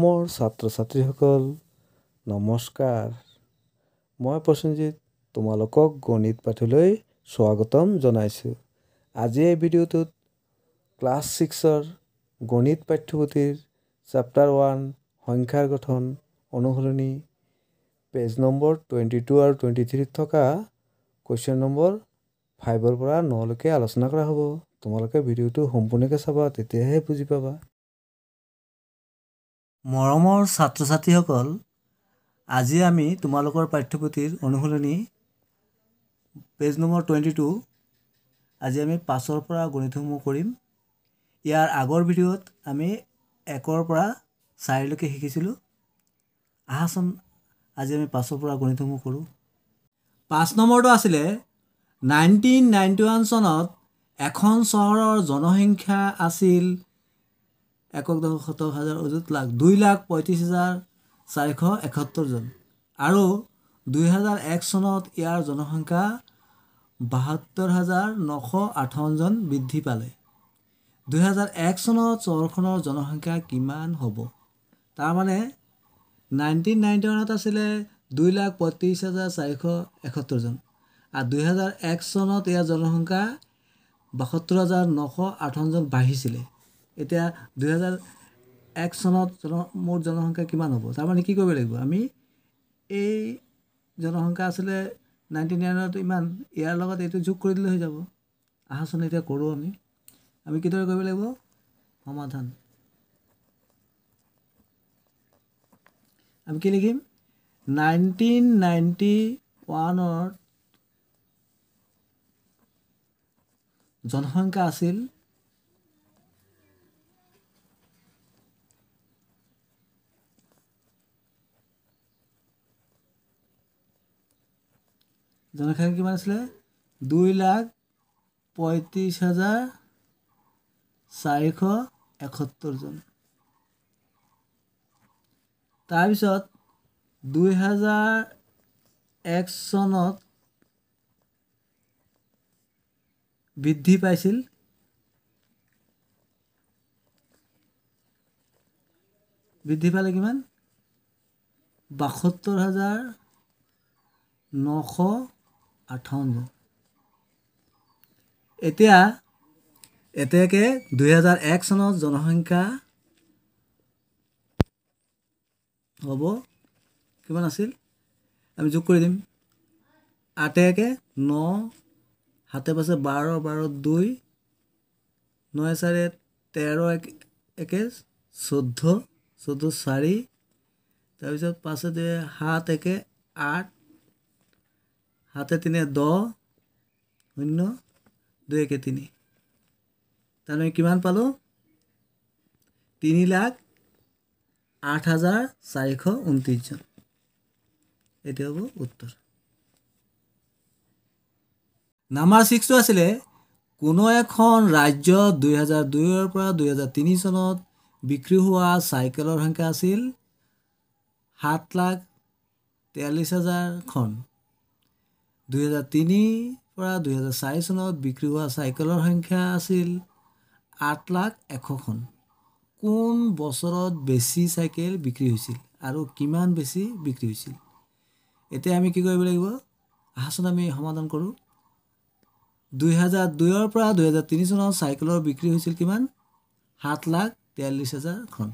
অসমৰ ছাত্ৰ ছাত্ৰীসকল নমস্কাৰ মই প্ৰসেনজিৎ তোমালোকক গণিত পাঠলৈ স্বাগতম জনাইছোঁ আজি এই ভিডিঅ'টোত ক্লাছ ছিক্সৰ গণিত পাঠ্যপুথিৰ চেপ্টাৰ ওৱান সংখ্যাৰ গঠন অনুসৰণি পেজ নম্বৰ টুৱেণ্টি টু আৰু টুৱেণ্টি থ্ৰীত থকা কুৱেশ্যন নম্বৰ ফাইভৰ পৰা নলৈকে আলোচনা কৰা হ'ব তোমালোকে ভিডিঅ'টো সম্পূৰ্ণকৈ চাবা তেতিয়াহে বুজি পাবা মৰমৰ ছাত্ৰ ছাত্ৰীসকল আজি আমি তোমালোকৰ পাঠ্যপুথিৰ অনুশীলনী পেজ নম্বৰ টুৱেণ্টি টু আজি আমি পাঁচৰ পৰা গণিতসমূহ কৰিম ইয়াৰ আগৰ ভিডিঅ'ত আমি একৰ পৰা চাৰিলৈকে শিকিছিলোঁ আহাচোন আজি আমি পাঁচৰ পৰা গণিতসমূহ কৰোঁ পাঁচ নম্বৰটো আছিলে নাইনটিন নাইণ্টি ওৱান চনত এখন চহৰৰ জনসংখ্যা আছিল একক দশক সত্তৰ হাজাৰ অজুত লাখ দুই লাখ পঁয়ত্ৰিছ হাজাৰ চাৰিশ একসত্তৰজন আৰু দুহেজাৰ এক চনত ইয়াৰ জনসংখ্যা বাসত্তৰ হাজাৰ নশ আঠাৱন্নজন বৃদ্ধি পালে দুহেজাৰ এক চনত চহৰখনৰ জনসংখ্যা কিমান হ'ব তাৰমানে নাইনটিন নাইণ্টি ওৱানত আছিলে দুই লাখ পঁয়ত্ৰিছ হাজাৰ চাৰিশ একসত্তৰজন আৰু দুহেজাৰ এক চনত ইয়াৰ জনসংখ্যা বাসত্তৰ হাজাৰ নশ আঠাৱন্নজন বাঢ়িছিলে এতিয়া দুহেজাৰ এক চনত জন মোৰ জনসংখ্যা কিমান হ'ব তাৰমানে কি কৰিব লাগিব আমি এই জনসংখ্যা আছিলে নাইণ্টি নাইনত ইমান ইয়াৰ লগত এইটো যোগ কৰি দিলে হৈ যাব আহাচোন এতিয়া কৰোঁ আমি আমি কিদৰে কৰিব লাগিব সমাধান আমি কি লিখিম নাইনটিন নাইণ্টি ওৱানত জনসংখ্যা আছিল জনসংখ্যা কিমান আছিলে দুই লাখ পঁয়ত্ৰিছ হাজাৰ চাৰিশ এসত্তৰজন তাৰপিছত দুই হাজাৰ এক চনত বৃদ্ধি পাইছিল বৃদ্ধি পালে কিমান বাসত্তৰ হাজাৰ নশ আঠাৱন্ন এতিয়া এতিয়াকে দুহেজাৰ এক চনত জনসংখ্যা হ'ব কিমান আছিল আমি যোগ কৰি দিম আঠে একে ন সাতে পাছে বাৰ বাৰ দুই ন চাৰি তেৰ এক একে চৈধ্য চৈধ্য চাৰি তাৰপিছত পাঁচে দুই সাত একে আঠ সাতে তিনি দহ শূন্য দুই একে তিনি তাৰমানে কিমান পালোঁ তিনি লাখ আঠ হাজাৰ চাৰিশ ঊনত্ৰিছজন এইটো হ'ব উত্তৰ নাম্বাৰ ছিক্সটো আছিলে কোনো এখন ৰাজ্য দুহেজাৰ দুইৰ পৰা দুহেজাৰ তিনি চনত বিক্ৰী হোৱা চাইকেলৰ সংখ্যা আছিল সাত লাখ তেয়াল্লিছ হাজাৰখন দুহেজাৰ তিনিৰ পৰা দুহেজাৰ চাৰি চনত বিক্ৰী হোৱা চাইকেলৰ সংখ্যা আছিল আঠ লাখ এশখন কোন বছৰত বেছি চাইকেল বিক্ৰী হৈছিল আৰু কিমান বেছি বিক্ৰী হৈছিল এতিয়া আমি কি কৰিব লাগিব আহাচোন আমি সমাধান কৰোঁ দুহেজাৰ দুইৰ পৰা দুহেজাৰ তিনি চনত চাইকেলৰ বিক্ৰী হৈছিল কিমান সাত লাখ তিয়াল্লিছ হাজাৰখন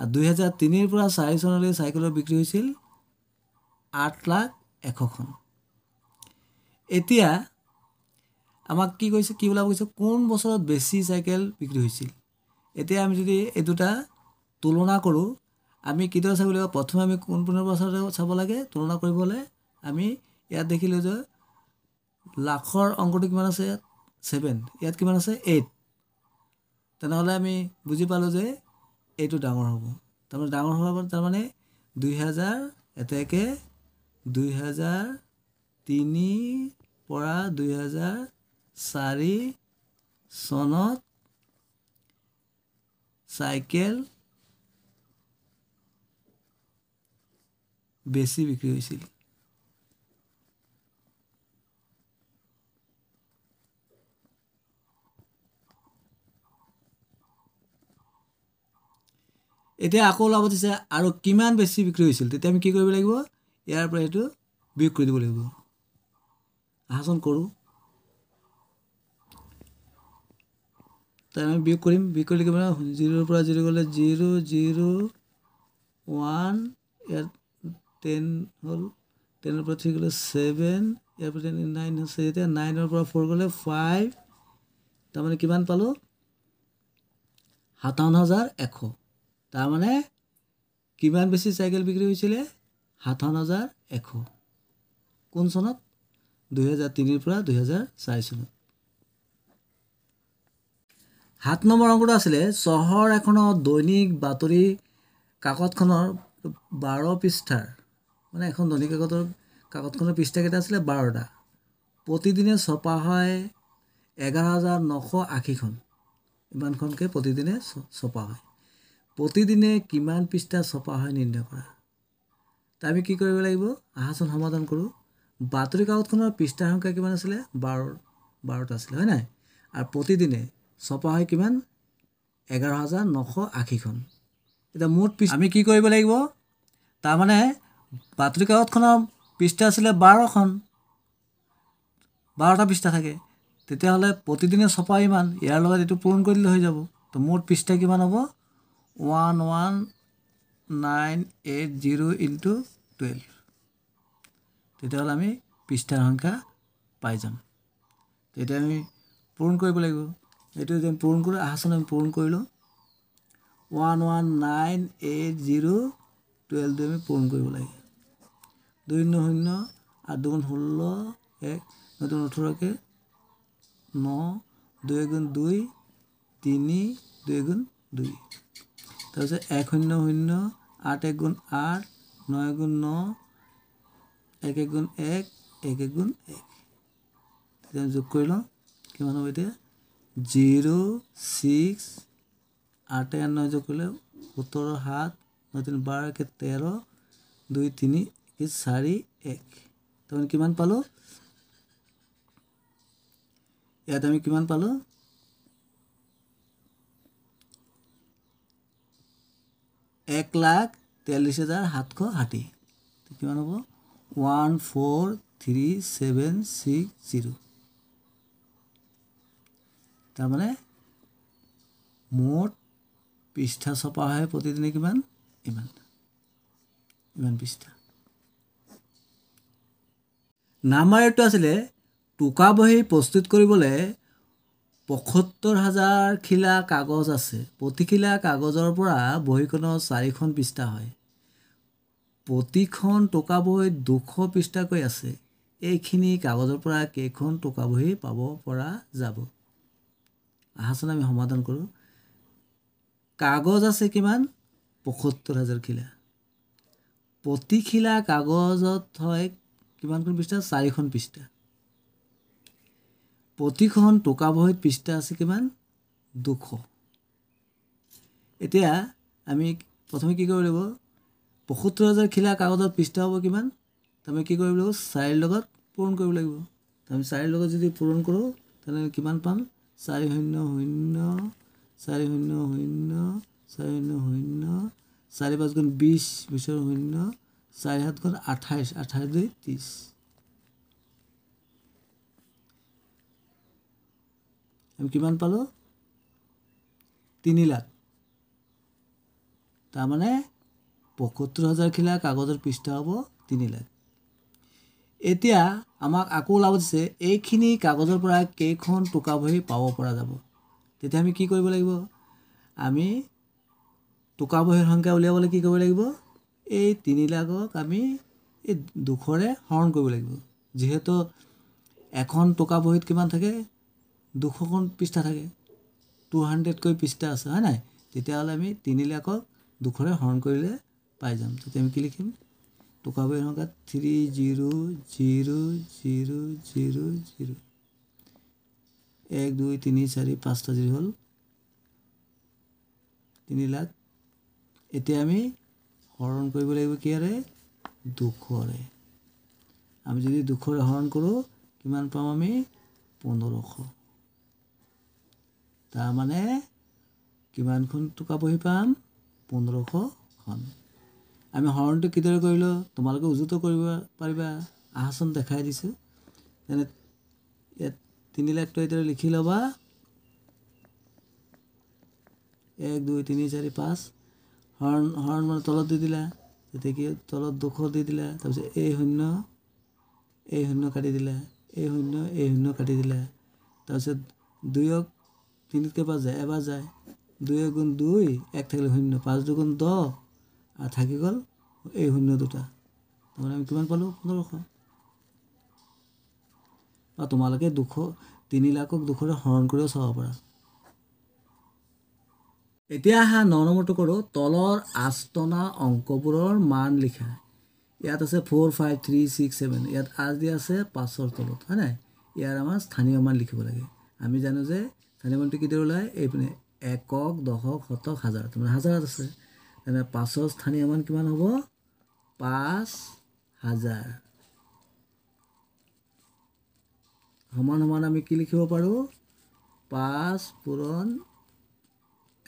আৰু দুহেজাৰ তিনিৰ পৰা চাৰি চনলৈ চাইকেলৰ বিক্ৰী হৈছিল আঠ লাখ এশখন এতিয়া আমাক কি কৈছে কি ওলাব কৈছে কোন বছৰত বেছি চাইকেল বিক্ৰী হৈছিল এতিয়া আমি যদি এই দুটা তুলনা কৰোঁ আমি কেতিয়া চাব লাগিব প্ৰথমে আমি কোন পোন্ধৰ বছৰতে চাব লাগে তুলনা কৰিবলৈ আমি ইয়াত দেখিলোঁ যে লাখৰ অংকটো কিমান আছে ইয়াত ছেভেন ইয়াত কিমান আছে এইট তেনেহ'লে আমি বুজি পালোঁ যে এইটো ডাঙৰ হ'ব তাৰমানে ডাঙৰ হোৱাৰ তাৰমানে দুই হাজাৰ এতেকে দুহেজাৰ তিনিৰ পৰা দুহেজাৰ চাৰি চনত চাইকেল বেছি বিক্ৰী হৈছিল এতিয়া আকৌ ওলাব দিছে আৰু কিমান বেছি বিক্ৰী হৈছিল তেতিয়া আমি কি কৰিব লাগিব ইয়াৰ পৰা সেইটো বিয়োগ কৰি দিব লাগিব আহাচোন কৰোঁ তাই আমি বিয়োগ কৰিম বিয়োগ কৰিলে মানে জিৰ'ৰ পৰা জিৰ' গ'লে জিৰ' জিৰ' ওৱান ইয়াত টেন হ'ল টেনৰ পৰা থ্ৰী গ'লে ছেভেন ইয়াৰ পৰা টেন নাইন আছে এতিয়া নাইনৰ পৰা ফ'ৰ গ'লে ফাইভ তাৰমানে কিমান পালোঁ সাতাৱন্ন হাজাৰ এশ তাৰমানে কিমান বেছি চাইকেল বিক্ৰী হৈছিলে সাতাৱন্ন হাজাৰ এশ কোন চনত দুহেজাৰ তিনিৰ পৰা দুহেজাৰ চাৰি চনত সাত নম্বৰ অংকটো আছিলে চহৰ এখনৰ দৈনিক বাতৰি কাকতখনৰ বাৰ পৃষ্ঠাৰ মানে এখন দৈনিক কাকতৰ কাকতখনৰ পৃষ্ঠাকেইটা আছিলে বাৰটা প্ৰতিদিনে ছপা হয় এঘাৰ হাজাৰ নশ আশীখন ইমানখনকৈ প্ৰতিদিনে ছপা হয় প্ৰতিদিনে কিমান পৃষ্ঠা ছপা হয় নিৰ্ণয় কৰা তাৰ আমি কি কৰিব লাগিব আহাচোন সমাধান কৰোঁ বাতৰি কাকতখনৰ পৃষ্ঠাৰ সংখ্যা কিমান আছিলে বাৰ বাৰটা আছিলে হয় নাই আৰু প্ৰতিদিনে ছপা হয় কিমান এঘাৰ হাজাৰ নশ আশীখন এতিয়া মুঠ পৃষ্ঠ আমি কি কৰিব লাগিব তাৰমানে বাতৰি কাকতখনৰ পৃষ্ঠা আছিলে বাৰখন বাৰটা পৃষ্ঠা থাকে তেতিয়াহ'লে প্ৰতিদিনে ছপা ইমান ইয়াৰ লগত এইটো পূৰণ কৰি দিলে হৈ যাব তো মুঠ পৃষ্ঠা কিমান হ'ব one one nine eight zero' into twelve তেতিয়াহ'লে আমি পৃষ্ঠাৰ সংখ্যা পাই যাম তেতিয়া আমি পূৰণ কৰিব লাগিব এইটো যেন পূৰণ কৰোঁ আহাচোন আমি পূৰণ কৰিলোঁ one one nine eight zero' টুৱেলভটো আমি পূৰণ কৰিব লাগে দুই শূন্য শূন্য আঠ দুগুণ ষোল্ল এক নতুন ওঠৰকৈ ন দুই এগুণ দুই তিনি দুই এগুণ দুই তাৰপিছত এক শূন্য শূন্য আঠ এক গুণ আঠ ন এগুণ ন এক এক গুণ এক এক এক গুণ এক তেতিয়া আমি যোগ কৰি লওঁ কিমান হ'ব এতিয়া জিৰ' ছিক্স আঠে আঠ নয় যোগ কৰিলে সোতৰ সাত ন তিনি বাৰ একে তেৰ দুই তিনি একে চাৰি এক তাৰমানে কিমান পালোঁ ইয়াত আমি কিমান পালোঁ এক লাখ তেয়াল্লিছ হাজাৰ সাতশ ষাঠি কিমান হ'ব one four three seven six zero' তাৰমানে মুঠ পৃষ্ঠা ছপা হয় প্ৰতিদিনে কিমান ইমান ইমান পৃষ্ঠা নাম্বাৰটো আছিলে টোকা বহী প্ৰস্তুত কৰিবলৈ পঁসত্তৰ হাজাৰ খিলা কাগজ আছে প্ৰতিখিলা কাগজৰ পৰা বহীখনৰ চাৰিখন পৃষ্ঠা হয় প্ৰতিখন টকা বহীত দুশ পৃষ্ঠাকৈ আছে এইখিনি কাগজৰ পৰা কেইখন টকা বহী পাব পৰা যাব আহাচোন আমি সমাধান কৰোঁ কাগজ আছে কিমান পয়সত্তৰ হাজাৰ খিলা প্ৰতিখিলা কাগজত হয় কিমানখন পৃষ্ঠা চাৰিখন পৃষ্ঠা প্ৰতিখন টকা বহীত পৃষ্ঠা আছে কিমান দুশ এতিয়া আমি প্ৰথমে কি কৰিব লাগিব পঁয়সত্তৰ হাজাৰ খিলা কাগজত পৃষ্ঠা হ'ব কিমান তাৰমানে কি কৰিব লাগিব চাৰিৰ লগত পূৰণ কৰিব লাগিব আমি চাৰিৰ লগত যদি পূৰণ কৰোঁ তেনেহ'লে কিমান পাম চাৰি শূন্য শূন্য চাৰি শূন্য শূন্য চাৰি শূন্য শূন্য চাৰি পাঁচ গুণ বিছ বিছৰ শূন্য চাৰি সাত গুণ আঠাইছ আঠাইছ দুই ত্ৰিছ আমি কিমান পালোঁ তিনি লাখ তাৰমানে পঁয়সত্তৰ হাজাৰ খিলা কাগজৰ পৃষ্ঠা হ'ব তিনি লাখ এতিয়া আমাক আকৌ ওলাব দিছে এইখিনি কাগজৰ পৰা কেইখন টকা বহী পাব পৰা যাব তেতিয়া আমি কি কৰিব লাগিব আমি টোকা বহীৰ সংখ্যা উলিয়াবলৈ কি কৰিব লাগিব এই তিনি লাখক আমি এই দুশৰে হৰণ কৰিব লাগিব যিহেতু এখন টোকা বহীত কিমান থাকে দুশখন পৃষ্ঠা থাকে টু হাণ্ড্ৰেডকৈ পৃষ্ঠা আছে হয় নাই তেতিয়াহ'লে আমি তিনি লাখক দুশৰে হৰণ কৰিলে পাই যাম তেতিয়া আমি কি লিখিম টকাবই সংখ্যাত three zero' zero' zero' zero' zero' এক দুই তিনি চাৰি পাঁচটা জিৰ' হ'ল তিনি লাখ এতিয়া আমি হৰণ কৰিব লাগিব কিয়াৰে দুশৰে আমি যদি দুশৰে হৰণ কৰোঁ কিমান পাম আমি পোন্ধৰশ তাৰমানে কিমানখন টকা বহি পাম পোন্ধৰশখন আমি হৰণটো কিদৰে কৰিলোঁ তোমালোকে উজুতো কৰিব পাৰিবা আহাচোন দেখাই দিছোঁ যেনে ইয়াত তিনি লাখটো এতিয়া লিখি ল'বা এক দুই তিনি চাৰি পাঁচ হৰণ হৰণ মানে তলত দি দিলা তেতিয়া কি তলত দুশ দি দিলা তাৰপিছত এই শূন্য এই শূন্য কাটি দিলা এই শূন্য এই শূন্য কাটি দিলা তাৰপিছত দুয়ক তিনিতকৈ পাঁচ যায় এবাৰ যায় দুই এগুণ দুই এক থাকিলে শূন্য পাঁচ দুগুণ দহ আৰু থাকি গ'ল এই শূন্য দুটা তাৰমানে আমি কিমান পালোঁ পোন্ধৰশ বা তোমালোকে দুশ তিনি লাখক দুশৰে হৰণ কৰিও চাব পাৰা এতিয়া আহা ন নম্বৰটো কৰোঁ তলৰ আস্তনা অংকবোৰৰ মান লিখা ইয়াত আছে four five three six seven ইয়াত আজ দি আছে পাঁচৰ তলত হয় নাই ইয়াৰ আমাৰ স্থানীয় মান লিখিব লাগে আমি জানো যে স্থানীয় মানটো কেতিয়া ওলায় এইপিনে একক দশক শতক হাজাৰ তাৰমানে হাজাৰত আছে তেনে পাঁচৰ স্থানীয় মান কিমান হ'ব পাঁচ হাজাৰ সমান সমান আমি কি লিখিব পাৰোঁ পাঁচ পূৰণ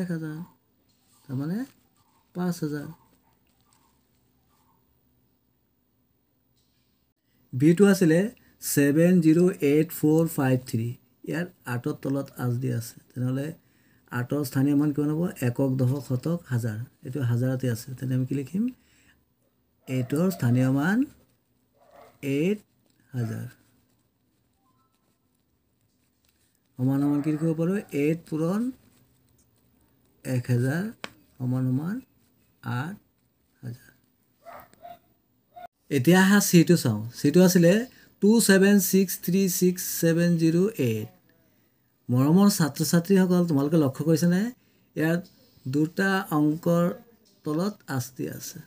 এক হাজাৰ তাৰমানে পাঁচ হাজাৰ বিটো আছিলে seven zero' eight four five three ইয়াৰ আৰ্টৰ তলত আজ দি আছে তেনেহ'লে আঠৰ স্থানীয় মান কিমান হ'ব একক দশক শতক হাজাৰ এইটো হাজাৰতে আছে তেনে আমি কি লিখিম এইটোৰ স্থানীয় মান এইট হাজাৰ সমান সমান কি লিখিব পাৰোঁ এইট পূৰণ এক হেজাৰ সমান সমান আঠ হাজাৰ এতিয়া আহা চিটো চাওঁ চিটো আছিলে two seven six three six seven zero' eight মৰমৰ ছাত্ৰ ছাত্ৰীসকল তোমালোকে লক্ষ্য কৰিছেনে ইয়াত দুটা অংকৰ তলত আস্তি আছে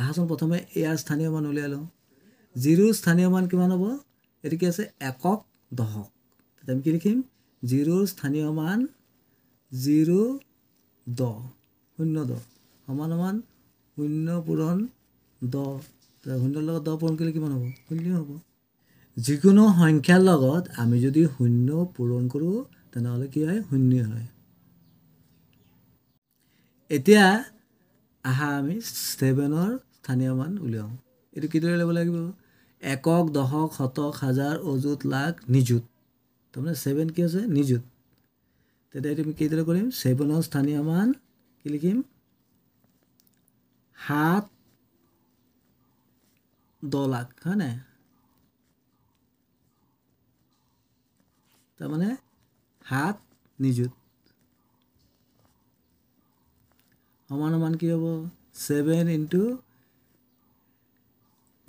আহাচোন প্ৰথমে ইয়াৰ স্থানীয় মান উলিয়াই লওঁ জিৰো স্থানীয় মান কিমান হ'ব এইটো কি আছে একক দশক তেতিয়া আমি কি লিখিম জিৰোৰ স্থানীয় মান জিৰো দহ শূন্য দহ সমান সমান শূন্য পূৰণ দহ শূন্যৰ লগত দহ পূৰণ কৰিলে কিমান হ'ব শূন্য হ'ব যিকোনো সংখ্যাৰ লগত আমি যদি শূন্য পূৰণ কৰোঁ তেনেহ'লে কি হয় শূন্য হয় এতিয়া আহা আমি ছেভেনৰ স্থানীয় মান উলিয়াওঁ এইটো কিদৰে ল'ব লাগিব একক দশক শতক হাজাৰ অযুত লাখ নিযুত তাৰমানে ছেভেন কি আছে নিযুত তেতিয়া এইটো আমি কেইদৰে কৰিম ছেভেনৰ স্থানীয় মান কি লিখিম সাত দহ লাখ হয়নে তাৰমানে সাত নিযুত সমান সমান কি হ'ব ছেভেন ইণ্টু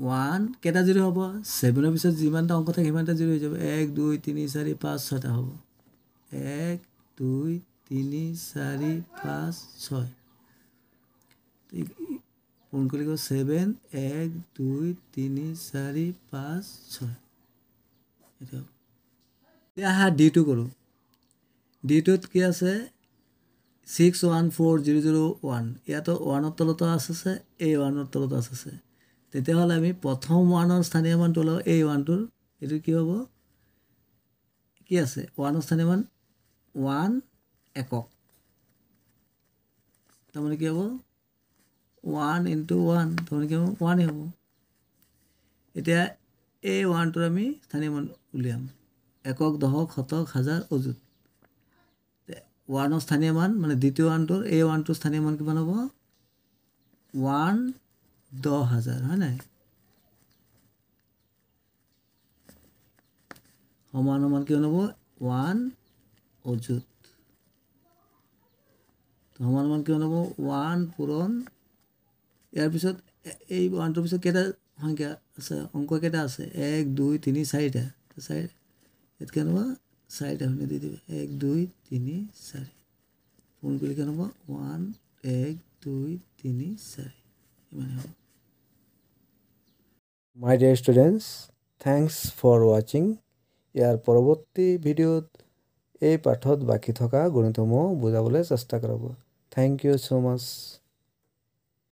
ওৱান কেইটা জিৰ' হ'ব ছেভেনৰ পিছত যিমানটা অংক থাকে সিমানটা জিৰ' হৈ যাব এক দুই তিনি চাৰি পাঁচ ছয়টা হ'ব এক দুই তিনি চাৰি পাঁচ ছয় পোন কৰি কওঁ ছেভেন এক দুই তিনি চাৰি পাঁচ ছয় এতিয়া এতিয়া আহা ডিটো কৰোঁ ডিটোত কি আছে six one four zero' zero' one ইয়াতো ওৱানৰ তলতো আছে আছে এই ওৱানৰ তলত আছে আছে তেতিয়াহ'লে আমি প্ৰথম ওৱানৰ স্থানীয় মানটো ওলাব এই ওৱানটোৰ এইটো কি হ'ব কি আছে ওৱানৰ স্থানীয় মান ওৱান একক তাৰমানে কি হ'ব ওৱান ইণ্টু ওৱান তাৰমানে কি হ'ব ওৱানেই হ'ব এতিয়া এই ওৱানটোৰ আমি স্থানীয় মান উলিয়াম একক দশক শতক হাজাৰ অযুত ওৱানৰ স্থানীয় মান মানে দ্বিতীয় ৱানটোৰ এই ওৱানটোৰ স্থানীয় মান কিমান হ'ব ওৱান দহ হাজাৰ হয় নাই সমানৰ মান কিমান হ'ব ওৱান অযুত সমানৰ মান কিমান হ'ব ওৱান পূৰণ ইয়াৰ পিছত এই ওৱানটোৰ পিছত কেইটা সংখ্যা আছে অংক কেইটা আছে এক দুই তিনি চাৰিটা চাৰি ইয়াত কেনেকুৱা চাৰিটা শূন্য দি দিবা এক দুই তিনি চাৰি ফোন কৰিলে কেনেকুৱা ওৱান এক দুই তিনি চাৰি মানে হ'ব my dear students thanks for ৱাচিং ইয়াৰ পৰৱৰ্তী ভিডিঅ'ত এই পাঠত বাকী থকা গণিতসমূহ বুজাবলৈ চেষ্টা কৰাব থেংক ইউ ছ' মাছ